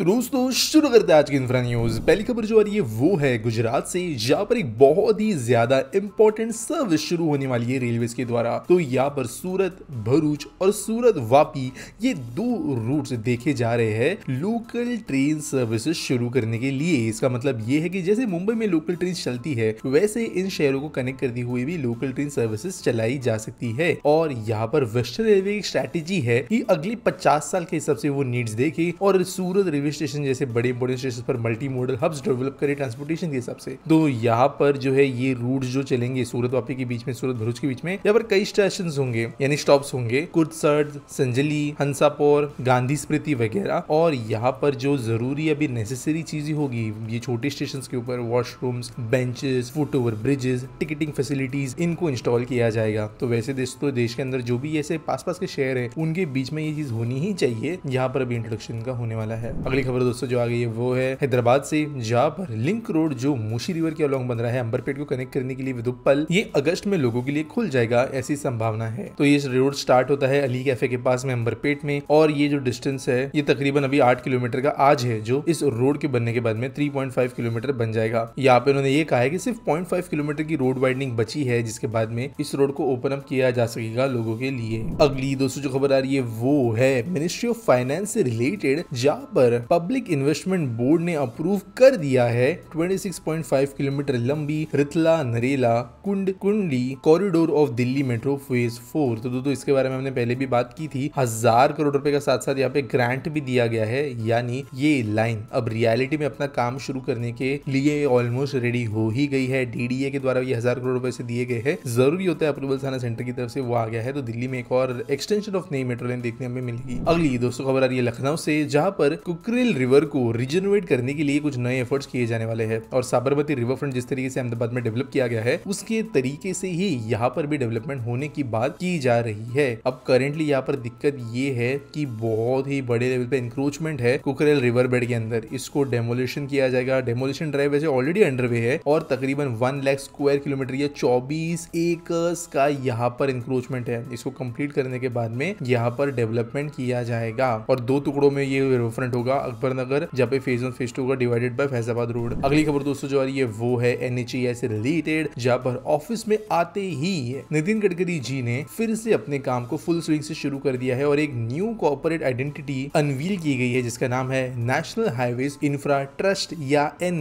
तो दोस्तों शुरू करते हैं आज की इंफ्रा न्यूज पहली खबर जो आ रही है वो है गुजरात से यहाँ पर एक बहुत ही ज्यादा इम्पोर्टेंट सर्विस शुरू होने वाली है रेलवे के द्वारा तो यहाँ पर सूरत भरूच और सूरत वापी ये दो रूट देखे जा रहे हैं लोकल ट्रेन सर्विसेज शुरू करने के लिए इसका मतलब ये है कि जैसे मुंबई में लोकल ट्रेन चलती है वैसे इन शहरों को कनेक्ट करती हुई भी लोकल ट्रेन सर्विसेज चलाई जा सकती है और यहाँ पर वेस्टर्न रेलवे की स्ट्रैटेजी है की अगले पचास साल के हिसाब से वो नीड्स देखे और सूरत रेलवे रेलवे स्टेशन जैसे बड़े इंपोर्टेंट स्टेशन पर मल्टी मॉडल हब्स डेवलप करें ट्रांसपोर्टेशन के हिसाब से तो यहाँ पर जो है ये रूट जो चलेंगे सूरत वापी के बीच में सूरत भरूच के बीच में यहाँ पर कई स्टेशन होंगे यानी स्टॉप होंगे कुर्सर्द संजली हंसापोर गांधी स्मृति वगैरह और यहाँ पर जो जरूरी अभी नेसेसरी चीज होगी ये छोटे स्टेशन के ऊपर washrooms benches foot over bridges ticketing facilities इनको इंस्टॉल किया जाएगा तो वैसे दोस्तों देश के अंदर जो भी ऐसे पास पास के शहर है उनके बीच में ये चीज होनी ही चाहिए यहाँ पर अभी इंट्रोडक्शन का होने वाला है अगले बड़ी खबर दोस्तों जो आ गई है वो है हैदराबाद से जहाँ पर लिंक रोड जो मुशी रिवर के अलॉन्ग बन रहा है अंबरपेट को कनेक्ट करने के लिए विदुप्पल ये अगस्त में लोगों के लिए खुल जाएगा ऐसी संभावना है तो ये रोड स्टार्ट होता है अली कैफे के पास में अंबरपेट में और ये जो डिस्टेंस है ये तकरीबन अभी आठ किलोमीटर का आज है जो इस रोड के बनने के बाद में थ्री किलोमीटर बन जाएगा यहाँ पे उन्होंने ये कहा है की सिर्फ पॉइंट किलोमीटर की रोड वाइडनिंग बची है जिसके बाद में इस रोड को ओपन अप किया जा सकेगा लोगों के लिए अगली दोस्तों जो खबर आ रही है वो है मिनिस्ट्री ऑफ फाइनेंस से रिलेटेड जहाँ पर पब्लिक इन्वेस्टमेंट बोर्ड ने अप्रूव कर दिया है 26.5 किलोमीटर लंबी रितला नरेला कुंड Kundli corridor of Delhi metro phase four तो दोस्तों इसके बारे में हमने पहले भी बात की थी हजार करोड़ रुपए का साथ साथ यहाँ पे ग्रांट भी दिया गया है यानी ये लाइन अब रियलिटी में अपना काम शुरू करने के लिए ऑलमोस्ट रेडी हो ही गई है डीडीए के द्वारा ये हजार करोड़ रुपए से दिए गए हैं जरूरी होता है अप्रूवल थाना सेंटर की तरफ से वो आ गया है तो दिल्ली में एक और एक्सटेंशन ऑफ नई मेट्रो लाइन देखने में मिलेगी अगली दोस्तों खबर आ रही है लखनऊ से जहाँ पर कुक सुक्रेल रिवर को रिजनोवेट करने के लिए कुछ नए एफर्ट्स किए जाने वाले हैं और साबरमती रिवर फ्रंट जिस तरीके से अहमदाबाद में डेवलप किया गया है उसके तरीके से ही यहाँ पर भी डेवलपमेंट होने की बात की जा रही है अब करेंटली यहाँ पर दिक्कत ये है कि बहुत ही बड़े लेवल पे इंक्रोचमेंट है कुकरेल रिवर बेड के अंदर इसको डेमोलिशन किया जाएगा डेमोलिशन ड्राइव वैसे ऑलरेडी अंडरवे है और तकरीबन वन लैख स्क्वायर किलोमीटर या चौबीस एकर्स का यहाँ पर इंक्रोचमेंट है इसको कंप्लीट करने के बाद में यहाँ पर डेवलपमेंट किया जाएगा और दो टुकड़ों में ये रिवर फ्रंट होगा अकबर नगर जहाँ पे फेज वन फेज टू का डिवाइडेड बाई फैजाबाद रोड अगली खबर दोस्तों जो आ रही है वो है एन एच से रिलेटेड जहाँ पर ऑफिस में आते ही नितिन गडकरी जी ने फिर से अपने काम को फुल स्विंग से शुरू कर दिया है और एक न्यू कॉर्पोरेट आइडेंटिटी अनवील की गई है जिसका नाम है नेशनल हाईवे इंफ्रा ट्रस्ट या एन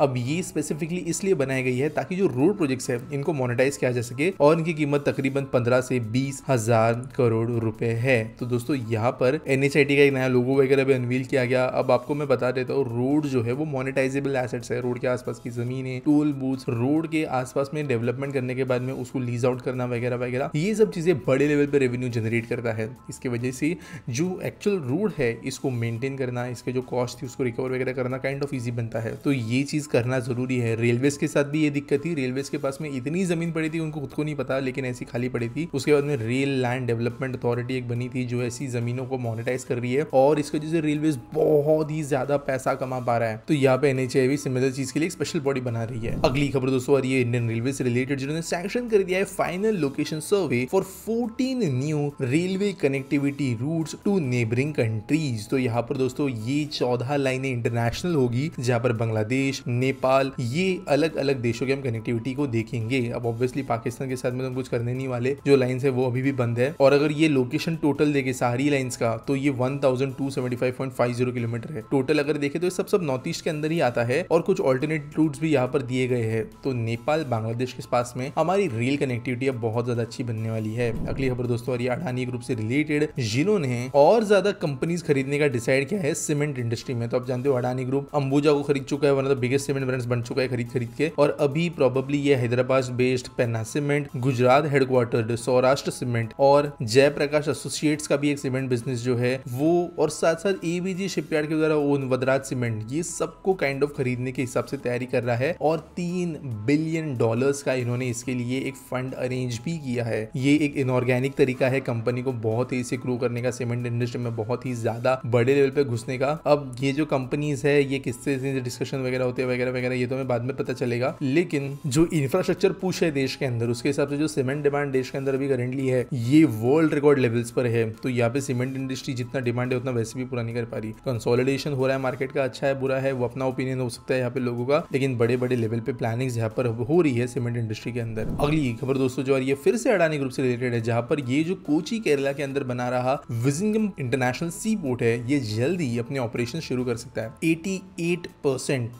अब ये स्पेसिफिकली इसलिए बनाई गई है ताकि जो रोड प्रोजेक्ट्स है इनको मोनिटाइज किया जा सके और इनकी कीमत तकरीबन पंद्रह से बीस हजार करोड़ रुपए है तो दोस्तों यहाँ पर एन का एक नया लोगो वगैरह भी अनवील किया गया अब आपको मैं बता देता हूँ रोड जो है वो मोनिटाइजेबल एसेट्स है रोड के आसपास की जमीन है टोल बूथ रोड के आसपास में डेवलपमेंट करने के बाद में उसको लीज आउट करना वगैरह वगैरह ये सब चीज़ें बड़े लेवल पर रेवेन्यू जनरेट करता है इसकी वजह से जो एक्चुअल रोड है इसको मेनटेन करना इसके जो कॉस्ट थी उसको रिकवर वगैरह करना काइंड ऑफ ईजी बनता है तो ये चीज़ करना ज़रूरी है रेलवेज के साथ भी ये दिक्कत थी रेलवेज के पास में इतनी ज़मीन पड़ी थी उनको खुद को नहीं पता लेकिन ऐसी खाली पड़ी थी उसके बाद में रेल लैंड डेवलपमेंट अथॉरिटी एक बनी थी जो ऐसी ज़मीनों को मोनिटाइज कर रही है और इसके जैसे रेल रेलवेज बहुत ही ज्यादा पैसा कमा पा रहा है तो यहाँ पे भी सिमिलर चीज के लिए स्पेशल बॉडी बना रही है अगली खबर दोस्तों आ रही है इंडियन रेलवे से रिलेटेड जिन्होंने सैक्शन कर दिया है final location survey for fourteen new railway connectivity route to neighbouring countries तो यहाँ पर दोस्तों ये चौदह लाइनें इंटरनेशनल होगी जहाँ पर बांग्लादेश नेपाल ये अलग अलग देशों के हम कनेक्टिविटी को देखेंगे अब ऑब्वियसली पाकिस्तान के साथ में तो कुछ करने नहीं वाले जो लाइन्स है वो अभी भी बंद है और अगर ये लोकेशन टोटल देखे सारी लाइन्स का तो ये one thousand two seventy five 1.50 kilometre है टोटल अगर देखें तो ये सब सब नॉर्थ ईस्ट के अंदर ही आता है और कुछ ऑल्टरनेट रूट भी यहाँ पर दिए गए हैं तो नेपाल बांग्लादेश के पास में हमारी रेल कनेक्टिविटी अब बहुत ज्यादा अच्छी बनने वाली है अगली खबर दोस्तों और अडानी ग्रुप से रिलेटेड जिन्होंने और ज्यादा कंपनीज खरीदने का डिसाइड किया है सीमेंट इंडस्ट्री में तो आप जानते हो अडानी ग्रुप अंबुजा को खरीद चुका है one of the biggest cement brands बन चुका है खरीद खरीद के और अभी प्रॉबेबली ये Hyderabad based Penna cement Gujarat headquarter Saurashtra cement और जयप्रकाश एसोसिएट्स का भी एक सीमेंट बिजनेस जो है वो और साथ साथ ए ईबीजी शिपयार्ड के द्वारा ओन वदराज सीमेंट ये सबको काइंड ऑफ खरीदने के हिसाब से तैयारी कर रहा है और तीन बिलियन डॉलर्स का इन्होंने इसके लिए एक फंड अरेंज भी किया है ये एक इनऑर्गेनिक तरीका है कंपनी को बहुत ही ग्रो करने का सीमेंट इंडस्ट्री में बहुत ही ज्यादा बड़े लेवल पे घुसने का अब ये जो कंपनीज है ये किससे डिस्कशन वगैरह होते हैं वगैरह वगैरह ये तो हमें बाद में पता चलेगा लेकिन जो इंफ्रास्ट्रक्चर पुश है देश के अंदर उसके हिसाब से जो सीमेंट डिमांड देश के अंदर अभी करेंटली है ये वर्ल्ड रिकॉर्ड लेवल्स पर है तो यहाँ पे सीमेंट इंडस्ट्री जितना डिमांड है उतना वैसे भी पूरा नहीं कर पा कंसोलिडेशन हो रहा है मार्केट का अच्छा है बुरा है वो अपना ओपिनियन हो सकता है यहाँ पे लोगों का लेकिन बड़े बड़े लेवल पे प्लानिंग यहाँ पर हो रही है सीमेंट इंडस्ट्री के अंदर अगली खबर दोस्तों जो ये फिर से अडानी ग्रुप से रिलेटेड है जहाँ पर ये जो कोची केरला के अंदर बना रहा विजिंगम इंटरनेशनल सी पोर्ट है ये जल्द ही अपने ऑपरेशन शुरू कर सकता है एटी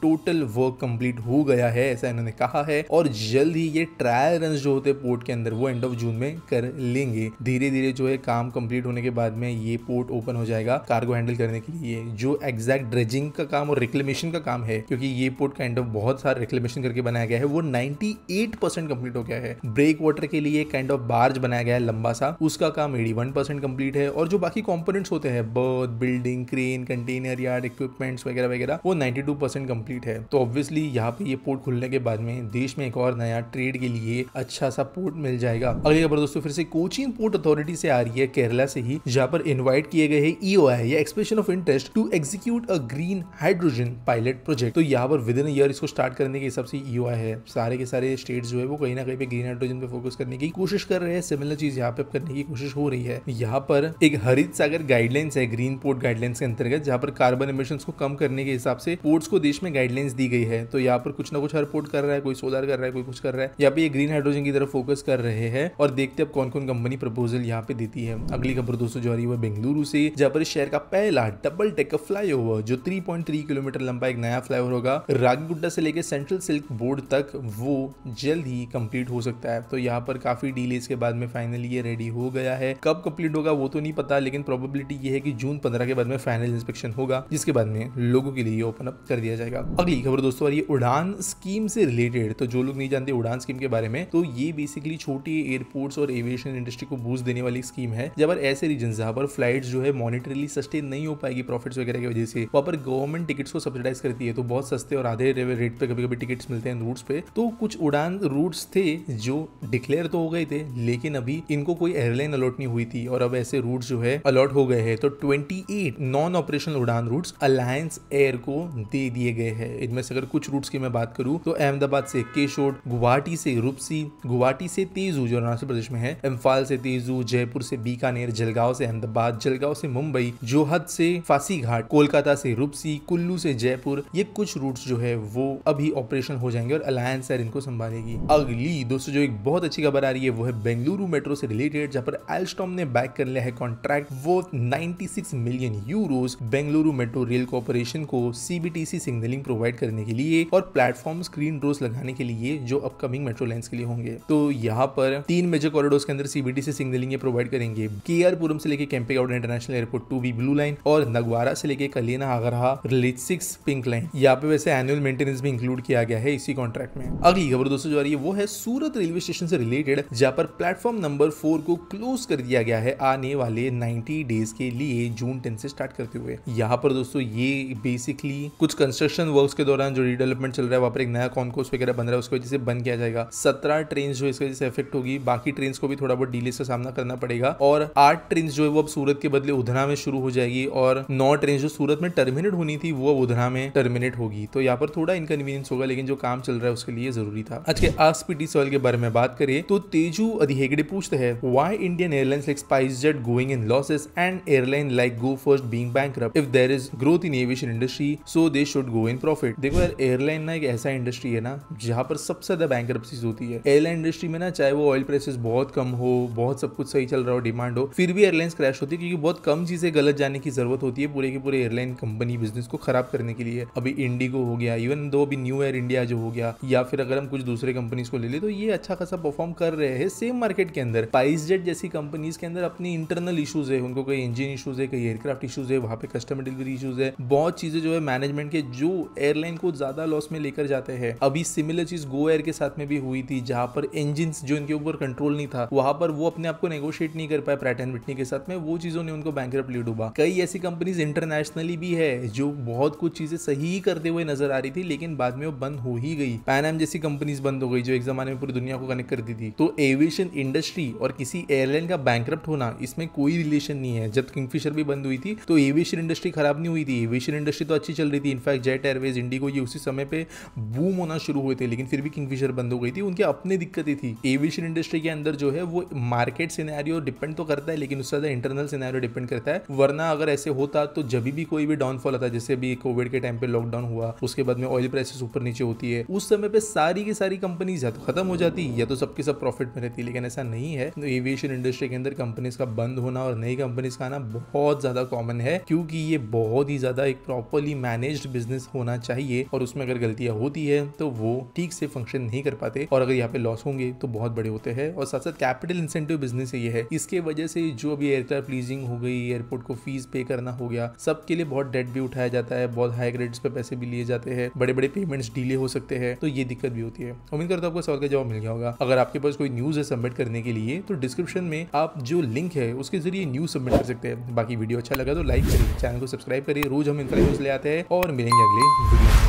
टोटल वर्क कंप्लीट हो गया है ऐसा इन्होंने कहा है और जल्द ही ये ट्रायल रन जो होते पोर्ट के अंदर वो एंड ऑफ जून में कर लेंगे धीरे धीरे जो है काम कंप्लीट होने के बाद में ये पोर्ट ओपन हो जाएगा कार्गो हैंडल करने करने के लिए जो एग्जैक्ट ड्रेजिंग का काम और रिक्लेमेशन का काम है क्योंकि ये पोर्ट काइंड ऑफ बहुत सारा रिक्लेमेशन करके बनाया गया है वो 98 परसेंट कंप्लीट हो गया है ब्रेक वाटर के लिए काइंड ऑफ बार्ज बनाया गया है लंबा सा उसका काम एटी वन परसेंट कंप्लीट है और जो बाकी कॉम्पोनेंट्स होते हैं berth building crane container yard equipments वगैरह वगैरह वो टू परसेंट कंप्लीट है तो ऑब्वियसली यहाँ पे ये पोर्ट खुलने के बाद में देश में एक और नया ट्रेड के लिए अच्छा सा पोर्ट मिल जाएगा अगली खबर दोस्तों फिर से कोचिंग पोर्ट अथॉरिटी से आ रही है केरला से ही जहाँ पर इन्वाइट किए गए ईओ e या expression expression of interest to execute a green hydrogen pilot project तो यहाँ पर विदिन ईयर इसको स्टार्ट करने के हिसाब से यू e है सारे के सारे स्टेट जो है वो कहीं ना कहीं पे ग्रीन हाइड्रोजन पे फोकस करने की कोशिश कर रहे हैं सिमिलर चीज यहाँ पे करने की कोशिश हो रही है यहाँ पर एक हरित सागर गाइडलाइंस है ग्रीन पोर्ट गाइडलाइंस के अंतर्गत जहाँ पर कार्बन इमिशन को कम करने के हिसाब से पोर्ट्स को देश में गाइडलाइंस दी गई है तो यहाँ पर कुछ ना कुछ हर पोर्ट कर रहा है कोई सोलर कर रहा है कोई कुछ कर रहा है यहाँ पे ये ग्रीन हाइड्रोजन की तरफ फोकस कर रहे हैं और देखते अब कौन कौन कंपनी प्रपोजल यहाँ पे देती है अगली खबर दोस्तों जो आ रही है बेंगलुरु से जहाँ पर शहर का पहला डबल टेक फ्लाईओवर जो 3.3 किलोमीटर लंबा एक नया फ्लाईओवर होगा रागी से लेकर सेंट्रल सिल्क बोर्ड तक वो जल्द ही कंप्लीट हो सकता है तो यहाँ पर काफी डिलेज के बाद में फाइनली ये रेडी हो गया है कब कंप्लीट होगा वो तो नहीं पता लेकिन प्रोबेबिलिटी ये है कि जून पंद्रह के बाद में फाइनल इंस्पेक्शन होगा जिसके बाद में लोगों के लिए ओपन अप कर दिया जाएगा अगली खबर दोस्तों और ये उड़ान स्कीम से रिलेटेड तो जो लोग नहीं जानते उड़ान स्कीम के बारे में तो ये बेसिकली छोटी एयरपोर्ट्स और एविएशन इंडस्ट्री को बूस्ट देने वाली स्कीम है जब ऐसे रीजन जहां पर फ्लाइट जो है मॉनिटरली सस्टेन नहीं हो पाएगी प्रॉफिट्स वगैरह की वजह से वहाँ पर गवर्नमेंट टिकट्स को सब्सिडाइज करती है तो बहुत सस्ते और आधे रेट पे कभी कभी टिकट्स मिलते हैं रूट्स पे तो कुछ उड़ान रूट्स थे जो डिक्लेयर तो हो गए थे लेकिन अभी इनको कोई एयरलाइन अलॉट नहीं हुई थी और अब ऐसे रूट जो है अलॉट हो गए हैं तो twenty non operational UDAN routes alliance air को दे दिए गए हैं इनमें से अगर कुछ रूट्स की मैं बात करूं तो अहमदाबाद से केशोड गुवाहाटी से रूपसी गुवाहाटी से तेजू जो अरुणाचल प्रदेश में है इम्फाल से तेजू जयपुर से बीकानेर जलगांव से अहमदाबाद जलगांव से मुंबई जोहद से से फांसी घाट कोलकाता से रूपसी कुल्लू से जयपुर ये कुछ रूट्स जो है वो अभी ऑपरेशन हो जाएंगे और अलायंस एयर इनको संभालेगी अगली दोस्तों जो एक बहुत अच्छी खबर आ रही है वो है बेंगलुरु मेट्रो से रिलेटेड जहाँ पर एल्स्टॉम ने बैक कर लिया है कॉन्ट्रैक्ट वो 96 million euro Bengaluru metro rail corporation को सीबीटीसी सिग्नलिंग प्रोवाइड करने के लिए और प्लेटफॉर्म स्क्रीन डोर्स लगाने के लिए जो अपकमिंग मेट्रो लाइन के लिए होंगे तो यहाँ पर तीन मेजर कॉरिडोर के अंदर सीबीटीसी सिग्नलिंग प्रोवाइड करेंगे के से लेके Kempegowda international airport to B blue line और और नगवारा से लेके Kalena Agrahara reach six pink line यहाँ पे वैसे एनुअल मेंटेनेंस भी इंक्लूड किया गया है इसी कॉन्ट्रैक्ट में अगली खबर दोस्तों जो आ रही है वो है सूरत रेलवे स्टेशन से रिलेटेड जहाँ पर प्लेटफॉर्म नंबर फोर को क्लोज कर दिया गया है आने वाले नाइन्टी डेज के लिए जून टेन से स्टार्ट करते हुए यहाँ पर दोस्तों ये बेसिकली कुछ कंस्ट्रक्शन वर्क के दौरान जो रिडेवलपमेंट चल रहा है वहाँ पर एक नया कॉन्कोर्स वगैरह बन रहा है उसकी वजह से बंद किया जाएगा सत्रह ट्रेन जो इसकी वजह से इफेक्ट होगी बाकी ट्रेन को भी थोड़ा बहुत डीले का सामना करना पड़ेगा और आठ ट्रेन जो है वो अब सूरत के बदले उधना में शुरू हो जाएगी और और नौ ट्रेन जो सूरत में टर्मिनेट होनी थी वो अब उधरा में टर्मिनेट होगी तो यहाँ पर थोड़ा इनकन्वीनियंस होगा लेकिन जो काम चल रहा है उसके लिए जरूरी था आज के आस आसपीटी सवाल के बारे में बात करें तो तेजू अधिहेगड़े पूछते हैं why Indian airlines like SpiceJet going in losses and airline like go first being bank if there is growth in aviation industry so they should go in profit देखो यार एयरलाइन ना एक ऐसा इंडस्ट्री है ना जहाँ पर सबसे ज्यादा बैंक होती है एयरलाइन इंडस्ट्री में ना चाहे वो ऑयल प्राइसेस बहुत कम हो बहुत सब कुछ सही चल रहा हो डिमांड हो फिर भी एयरलाइंस क्रैश होती है क्योंकि बहुत कम चीजें गलत जाने की जरूरत जरूरत होती है पूरे के पूरे एयरलाइन कंपनी बिजनेस को खराब करने के लिए अभी इंडिगो हो गया इवन दो अभी न्यू एयर इंडिया जो हो गया या फिर अगर हम कुछ दूसरे कंपनीज को ले ले तो ये अच्छा खासा परफॉर्म कर रहे हैं सेम मार्केट के अंदर पाइस जेट जैसी कंपनीज के अंदर अपनी इंटरनल इशूज है उनको कई इंजन इशूज है कई एयरक्राफ्ट इशूज है वहां पे कस्टमर डिलीवरी इशूज है बहुत चीजें जो है मैनेजमेंट के जो एयरलाइन को ज्यादा लॉस में लेकर जाते हैं अभी सिमिलर चीज गो एयर के साथ में भी हुई थी जहां पर इंजिन जो इनके ऊपर कंट्रोल नहीं था वहां पर वो अपने आप को नेगोशिएट नहीं कर पाए प्रैटन विटनी के साथ में वो चीजों ने उनको बैंक डूबा कई ऐसी कंपनीज इंटरनेशनली भी है जो बहुत कुछ चीज़ें सही करते हुए नजर आ रही थी लेकिन बाद में वो बंद हो ही गई पैन एम जैसी कंपनीज बंद हो गई जो एक जमाने में पूरी दुनिया को कनेक्ट करती थी तो एविएशन इंडस्ट्री और किसी एयरलाइन का बैंक होना इसमें कोई रिलेशन नहीं है जब किंगफिशर भी बंद हुई थी तो एविएशन इंडस्ट्री खराब नहीं हुई थी एविएशन इंडस्ट्री तो अच्छी चल रही थी इनफैक्ट जेट एयरवेज इंडिगो ये उसी समय पे बूम होना शुरू हुए थे लेकिन फिर भी किंगफिशर बंद हो गई थी उनकी अपनी दिक्कतें थी एविएशन इंडस्ट्री के अंदर जो है वो मार्केट सिनेरियो डिपेंड तो करता है लेकिन उससे ज्यादा इंटरनल सिनेरियो डिपेंड करता है वरना अगर ऐसे ऐसे होता तो जब भी कोई भी डाउनफॉल आता जैसे अभी कोविड के टाइम पे लॉकडाउन हुआ उसके बाद में ऑयल प्राइसेस ऊपर नीचे होती है उस समय पे सारी की सारी कंपनीज या तो खत्म हो जाती या तो सबके सब प्रॉफिट में रहती लेकिन ऐसा नहीं है तो एविएशन इंडस्ट्री के अंदर कंपनीज का बंद होना और नई कंपनीज का आना बहुत ज्यादा कॉमन है क्योंकि ये बहुत ही ज्यादा एक प्रॉपरली मैनेज बिजनेस होना चाहिए और उसमें अगर गलतियां होती है तो वो ठीक से फंक्शन नहीं कर पाते और अगर यहाँ पे लॉस होंगे तो बहुत बड़े होते हैं और साथ साथ कैपिटल इंसेंटिव बिजनेस ये है इसके वजह से जो अभी एयरक्राफ्ट लीजिंग हो गई एयरपोर्ट को फीस पे कर करना हो गया सबके लिए बहुत डेट भी उठाया जाता है बहुत हाई ग्रेड्स पे पैसे भी लिए जाते हैं बड़े बड़े पेमेंट्स डिले हो सकते हैं तो ये दिक्कत भी होती है उम्मीद करता हूँ आपको सवाल का जवाब मिल गया होगा अगर आपके पास कोई न्यूज़ है सबमिट करने के लिए तो डिस्क्रिप्शन में आप जो लिंक है उसके जरिए न्यूज़ सबमिट कर सकते हैं बाकी वीडियो अच्छा लगा तो लाइक करिए चैनल को सब्सक्राइब करिए रोज हम इंटरव्यूज ले आते हैं और मिलेंगे अगले वीडियो